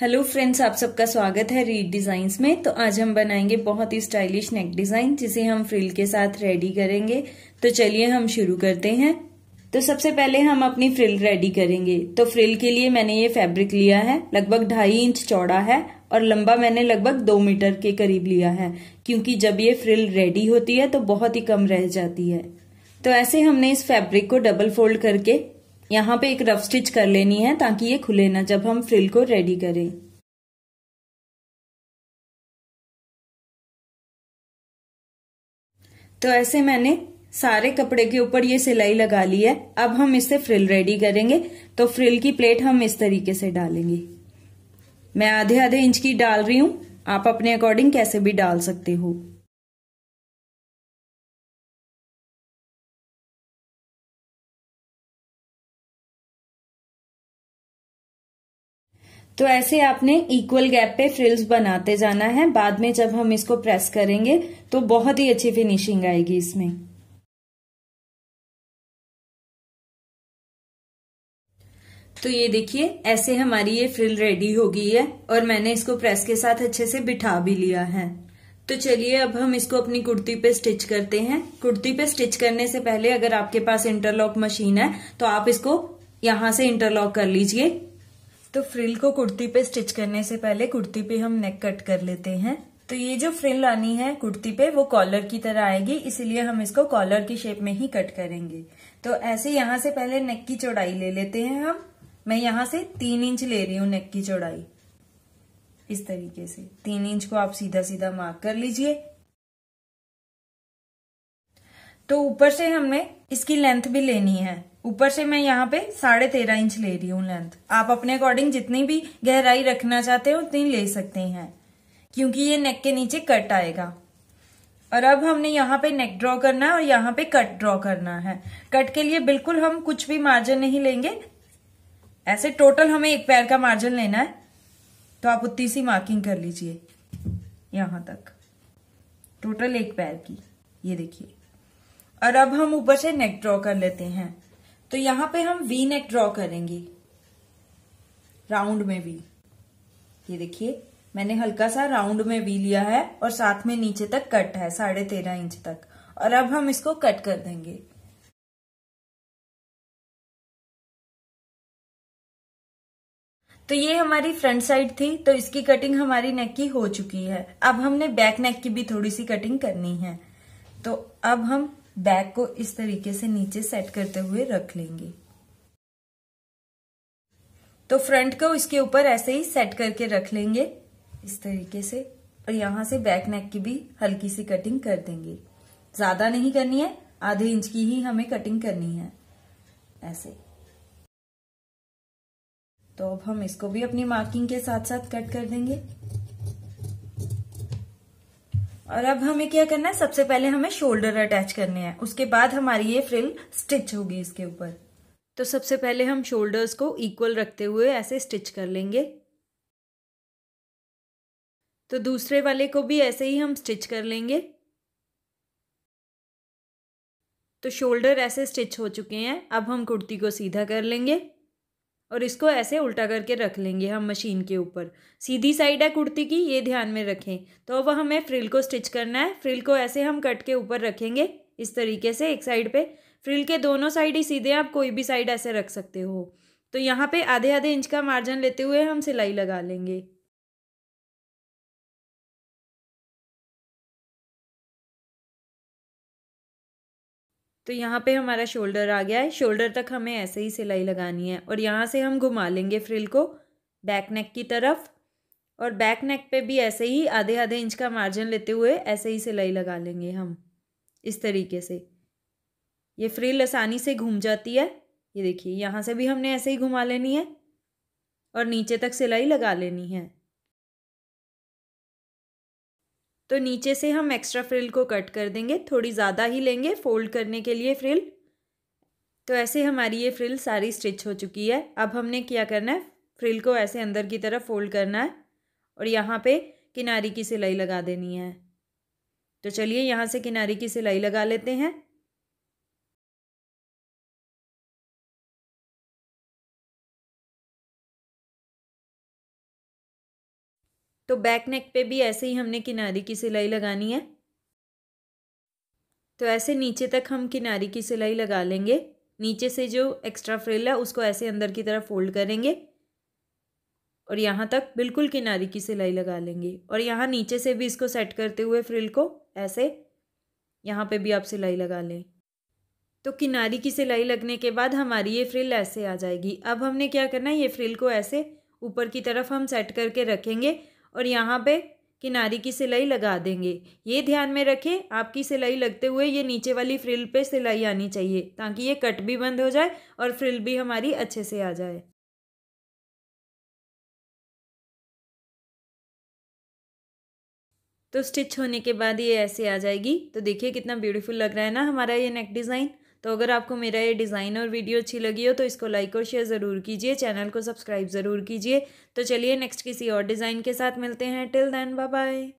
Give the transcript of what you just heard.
hello friends आप सबका स्वागत है रीड डिजाइंस में तो आज हम बनाएंगे बहुत ही स्टाइलिश नेक डिजाइन जिसे हम फ्रिल के साथ रेडी करेंगे तो चलिए हम शुरू करते हैं तो सबसे पहले हम अपनी फ्रिल रेडी करेंगे तो फ्रिल के लिए मैंने ये फैब्रिक लिया है लगभग ढाई इंच चौड़ा है और लंबा मैंने लगभग दो मीटर के करीब लिया है क्योंकि जब ये फ्रिल रेडी होती है तो बहुत ही कम रह जाती है तो ऐसे हमने इस फैब्रिक को डबल फोल्ड करके यहाँ पे एक रफ स्टिच कर लेनी है ताकि ये खुले ना जब हम फ्रिल को रेडी करें तो ऐसे मैंने सारे कपड़े के ऊपर ये सिलाई लगा ली है अब हम इससे फ्रिल रेडी करेंगे तो फ्रिल की प्लेट हम इस तरीके से डालेंगे मैं आधे आधे इंच की डाल रही हूं आप अपने अकॉर्डिंग कैसे भी डाल सकते हो तो ऐसे आपने इक्वल गैप पे फ्रिल्स बनाते जाना है बाद में जब हम इसको प्रेस करेंगे तो बहुत ही अच्छी फिनिशिंग आएगी इसमें तो ये देखिए ऐसे हमारी ये फ्रिल रेडी हो गई है और मैंने इसको प्रेस के साथ अच्छे से बिठा भी लिया है तो चलिए अब हम इसको अपनी कुर्ती पे स्टिच करते हैं कुर्ती पे स्टिच करने से पहले अगर आपके पास इंटरलॉक मशीन है तो आप इसको यहां से इंटरलॉक कर लीजिए तो फ्रिल को कुर्ती पे स्टिच करने से पहले कुर्ती पे हम नेक कट कर लेते हैं तो ये जो फ्रिल आनी है कुर्ती पे वो कॉलर की तरह आएगी इसीलिए हम इसको कॉलर की शेप में ही कट करेंगे तो ऐसे यहाँ से पहले नेक की चौड़ाई ले लेते हैं हम मैं यहाँ से तीन इंच ले रही हूँ नेक की चौड़ाई इस तरीके से तीन इंच को आप सीधा सीधा मार्क कर लीजिए तो ऊपर से हमें इसकी लेंथ भी लेनी है ऊपर से मैं यहाँ पे साढ़े तेरह इंच ले रही हूँ लेंथ आप अपने अकॉर्डिंग जितनी भी गहराई रखना चाहते हो उतनी ले सकते हैं क्योंकि ये नेक के नीचे कट आएगा और अब हमने यहाँ पे नेक ड्रॉ करना है और यहाँ पे कट ड्रॉ करना है कट के लिए बिल्कुल हम कुछ भी मार्जिन नहीं लेंगे ऐसे टोटल हमें एक पैर का मार्जिन लेना है तो आप उतनी सी मार्किंग कर लीजिए यहां तक टोटल एक पैर की ये देखिए और अब हम ऊपर से नेक ड्रॉ कर लेते हैं तो यहां पे हम वी नेक ड्रॉ करेंगे राउंड में भी ये देखिए मैंने हल्का सा राउंड में वी लिया है और साथ में नीचे तक कट है साढ़े तेरह इंच तक और अब हम इसको कट कर देंगे तो ये हमारी फ्रंट साइड थी तो इसकी कटिंग हमारी नेक की हो चुकी है अब हमने बैक नेक की भी थोड़ी सी कटिंग करनी है तो अब हम बैग को इस तरीके से नीचे सेट करते हुए रख लेंगे तो फ्रंट को इसके ऊपर ऐसे ही सेट करके रख लेंगे इस तरीके से और यहां से बैक नेक की भी हल्की सी कटिंग कर देंगे ज्यादा नहीं करनी है आधे इंच की ही हमें कटिंग करनी है ऐसे तो अब हम इसको भी अपनी मार्किंग के साथ साथ कट कर देंगे और अब हमें क्या करना है सबसे पहले हमें शोल्डर अटैच करने हैं उसके बाद हमारी ये फ्रिल स्टिच होगी इसके ऊपर तो सबसे पहले हम शोल्डर्स को इक्वल रखते हुए ऐसे स्टिच कर लेंगे तो दूसरे वाले को भी ऐसे ही हम स्टिच कर लेंगे तो शोल्डर ऐसे स्टिच हो चुके हैं अब हम कुर्ती को सीधा कर लेंगे और इसको ऐसे उल्टा करके रख लेंगे हम मशीन के ऊपर सीधी साइड है कुर्ती की ये ध्यान में रखें तो अब हमें फ्रिल को स्टिच करना है फ्रिल को ऐसे हम कट के ऊपर रखेंगे इस तरीके से एक साइड पे फ्रिल के दोनों साइड ही सीधे आप कोई भी साइड ऐसे रख सकते हो तो यहाँ पे आधे आधे इंच का मार्जिन लेते हुए हम सिलाई लगा लेंगे तो यहाँ पे हमारा शोल्डर आ गया है शोल्डर तक हमें ऐसे ही सिलाई लगानी है और यहाँ से हम घुमा लेंगे फ्रिल को बैक नेक की तरफ और बैक नेक पे भी ऐसे ही आधे आधे इंच का मार्जिन लेते हुए ऐसे ही सिलाई लगा लेंगे हम इस तरीके से ये फ्रिल आसानी से घूम जाती है ये देखिए यहाँ से भी हमने ऐसे ही घुमा लेनी है और नीचे तक सिलाई लगा लेनी है तो नीचे से हम एक्स्ट्रा फ्रिल को कट कर देंगे थोड़ी ज़्यादा ही लेंगे फोल्ड करने के लिए फ्रिल तो ऐसे हमारी ये फ्रिल सारी स्टिच हो चुकी है अब हमने क्या करना है फ्रिल को ऐसे अंदर की तरफ फोल्ड करना है और यहाँ पे किनारी की सिलाई लगा देनी है तो चलिए यहाँ से किनारी की सिलाई लगा लेते हैं तो बैक नेक पे भी ऐसे ही हमने किनारी की सिलाई लगानी है तो ऐसे नीचे तक हम किनारी की सिलाई लगा लेंगे नीचे से जो एक्स्ट्रा फ्रिल है उसको ऐसे अंदर की तरफ फोल्ड करेंगे और यहाँ तक बिल्कुल किनारी की सिलाई लगा लेंगे और यहाँ नीचे से भी इसको सेट करते हुए फ्रिल को ऐसे यहाँ पे भी आप सिलाई लगा लें तो किनारी की सिलाई लगने के बाद हमारी ये फ्रिल ऐसे आ जाएगी अब हमने क्या करना है ये फ्रिल को ऐसे ऊपर की तरफ हम सेट करके रखेंगे और यहाँ पे किनारी की सिलाई लगा देंगे ये ध्यान में रखें आपकी सिलाई लगते हुए ये नीचे वाली फ्रिल पे सिलाई आनी चाहिए ताकि ये कट भी बंद हो जाए और फ्रिल भी हमारी अच्छे से आ जाए तो स्टिच होने के बाद ये ऐसे आ जाएगी तो देखिए कितना ब्यूटीफुल लग रहा है ना हमारा ये नेक डिज़ाइन तो अगर आपको मेरा ये डिज़ाइन और वीडियो अच्छी लगी हो तो इसको लाइक और शेयर ज़रूर कीजिए चैनल को सब्सक्राइब ज़रूर कीजिए तो चलिए नेक्स्ट किसी और डिज़ाइन के साथ मिलते हैं टिल देन बाय